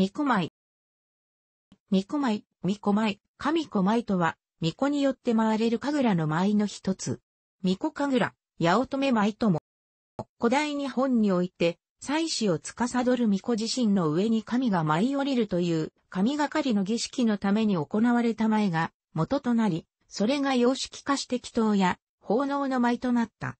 巫女舞。巫女舞、巫女舞、神子舞とは、巫女によって回れる神楽の舞の一つ。巫女神楽、八乙女舞とも。古代日本において、祭祀を司る巫女自身の上に神が舞い降りるという、神がかりの儀式のために行われた舞が元となり、それが様式化して祈祷や奉納の舞となった。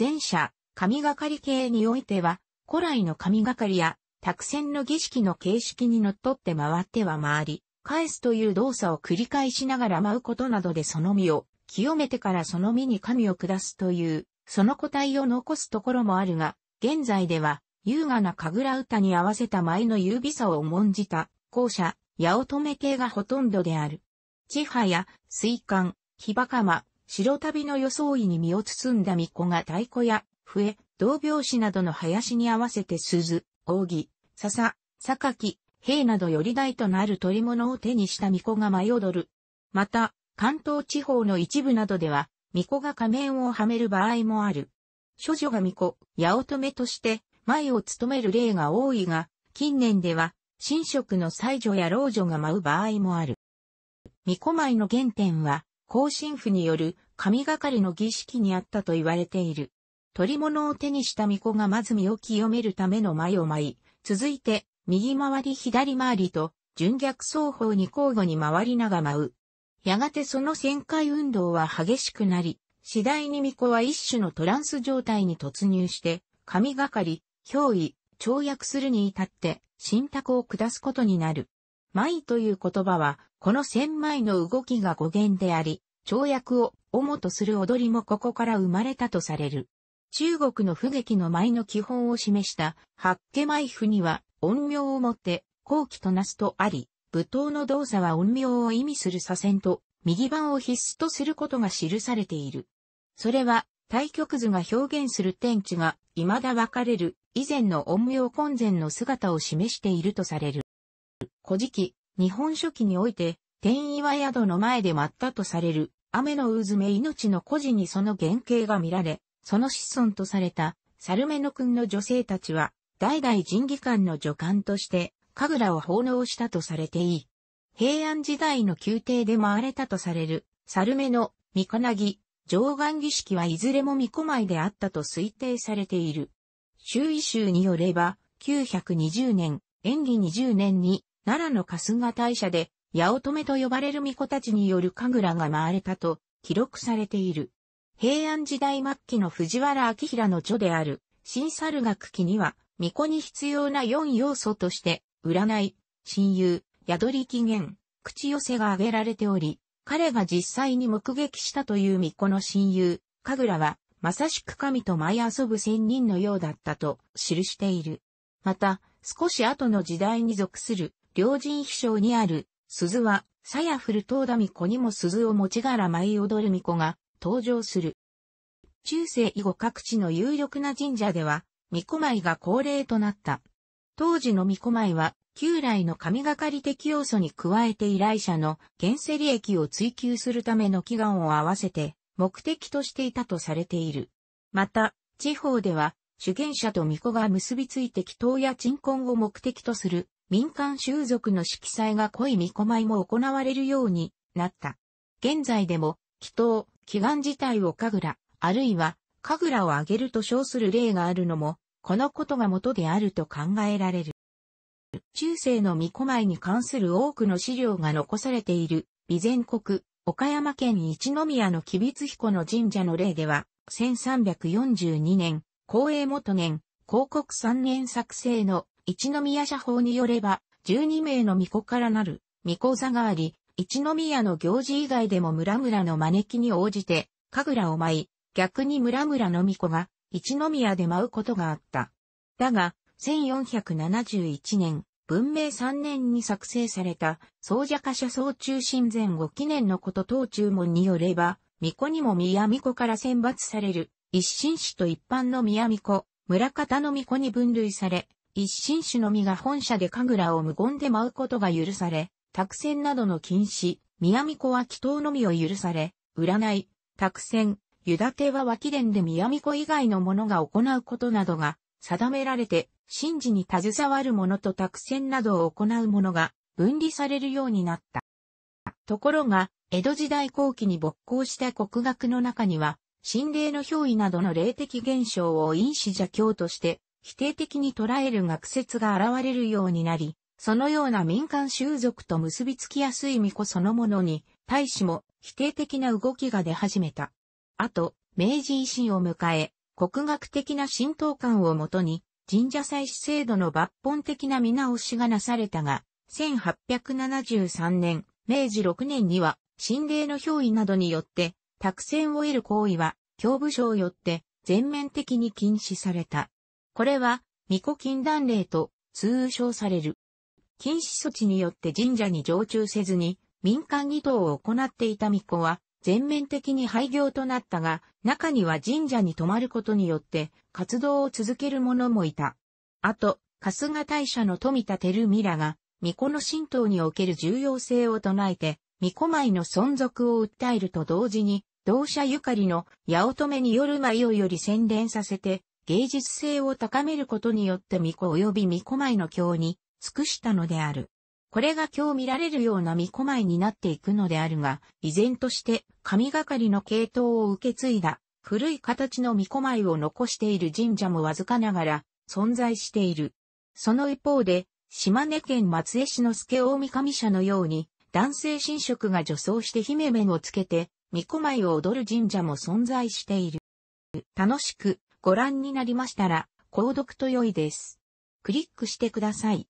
前者、神がかり系においては、古来の神がかりや託戦の儀式の形式に則って回っては回り、返すという動作を繰り返しながら舞うことなどでその身を清めてからその身に神を下すという、その個体を残すところもあるが、現在では優雅な神楽歌に合わせた舞の優美さを重んじた、後者、八乙女系がほとんどである。千葉や水管、火か釜、白旅の装いに身を包んだ巫女が太鼓や笛、同拍子などの林に合わせて鈴、扇、笹、榊、兵などより代となる取り物を手にした巫女が舞い踊る。また、関東地方の一部などでは、巫女が仮面をはめる場合もある。処女が巫女、八乙女として、舞を務める例が多いが、近年では、神職の祭女や老女が舞う場合もある。巫女舞の原点は、後進婦による神がかりの儀式にあったと言われている。取り物を手にした巫女がまず身を清めるための舞を舞い、続いて、右回り左回りと、順逆双方に交互に回りなが舞う。やがてその旋回運動は激しくなり、次第に巫女は一種のトランス状態に突入して、神がかり、憑依、跳躍するに至って、神託を下すことになる。舞という言葉は、この千枚の動きが語源であり、跳躍を主とする踊りもここから生まれたとされる。中国の不劇の舞の基本を示した八家舞譜には音名をもって後期となすとあり、舞踏の動作は音名を意味する左遷と右盤を必須とすることが記されている。それは対局図が表現する天地が未だ分かれる以前の音名根然の姿を示しているとされる。古事記、日本書紀において、天岩宿の前で舞ったとされる雨の渦め命の古事にその原型が見られ、その子孫とされた、サルメノ君の女性たちは、代々神技官の助官として、神楽を奉納したとされていい。平安時代の宮廷で回れたとされる、サルメノ、ミカナギ、上岸儀式はいずれもコマ舞であったと推定されている。周囲集によれば、920年、演技20年に、奈良の春日大社で、八乙女と呼ばれる巫女たちによる神楽が回れたと記録されている。平安時代末期の藤原明平の著である、新猿楽記には、巫女に必要な4要素として、占い、親友、宿り起源、口寄せが挙げられており、彼が実際に目撃したという巫女の親友、神楽は、まさしく神と舞い遊ぶ仙人のようだったと記している。また、少し後の時代に属する、両人秘書にある、鈴は、サヤフル東田巫女にも鈴を持ちがら舞い踊る巫女が登場する。中世以後各地の有力な神社では、巫女舞が恒例となった。当時の巫女舞は、旧来の神がかり的要素に加えて依頼者の現世利益を追求するための祈願を合わせて目的としていたとされている。また、地方では、主権者と巫女が結びついて祈祷や鎮魂を目的とする民間習俗の色彩が濃い巫女舞も行われるようになった。現在でも、祈祷、祈願自体を神楽、あるいは神楽をあげると称する例があるのも、このことが元であると考えられる。中世の御子前に関する多くの資料が残されている、備前国、岡山県一宮の吉備津彦の神社の例では、1342年、公営元年、広告3年作成の一宮社法によれば、12名の御子からなる、御子座があり、一宮の行事以外でも村々の招きに応じて、神楽を舞い、逆に村々の巫女が一宮で舞うことがあった。だが、1471年、文明3年に作成された、総社家社総中心前後記念のこと当注文によれば、巫女にも宮巫女から選抜される、一新種と一般の宮巫女、村方の巫女に分類され、一新種のみが本社で神楽を無言で舞うことが許され、託船などの禁止、宮南子は祈祷のみを許され、占い、託船、湯立ては脇伝で宮子以外の者が行うことなどが定められて、神事に携わる者と託船などを行う者が分離されるようになった。ところが、江戸時代後期に勃興した国学の中には、神霊の憑依などの霊的現象を因子邪教として、否定的に捉える学説が現れるようになり、そのような民間習俗と結びつきやすい巫女そのものに、対しも否定的な動きが出始めた。あと、明治維新を迎え、国学的な浸透感をもとに、神社祭祀制度の抜本的な見直しがなされたが、1873年、明治6年には、神霊の憑依などによって、託戦を得る行為は、教部省よって全面的に禁止された。これは、巫女禁断令と通称される。禁止措置によって神社に常駐せずに民間儀頭を行っていた巫女は全面的に廃業となったが、中には神社に泊まることによって活動を続ける者もいた。あと、春日大社の富田照美らが、巫女の神道における重要性を唱えて、巫女舞の存続を訴えると同時に、同社ゆかりの八乙女による舞をより洗練させて、芸術性を高めることによって巫女及び巫女舞の教に尽くしたのである。これが今日見られるような巫女いになっていくのであるが、依然として神がかりの系統を受け継いだ古い形の巫女いを残している神社もわずかながら存在している。その一方で、島根県松江市の助大神社のように、男性神職が女装して姫面をつけて、巫女舞を踊る神社も存在している。楽しくご覧になりましたら、購読と良いです。クリックしてください。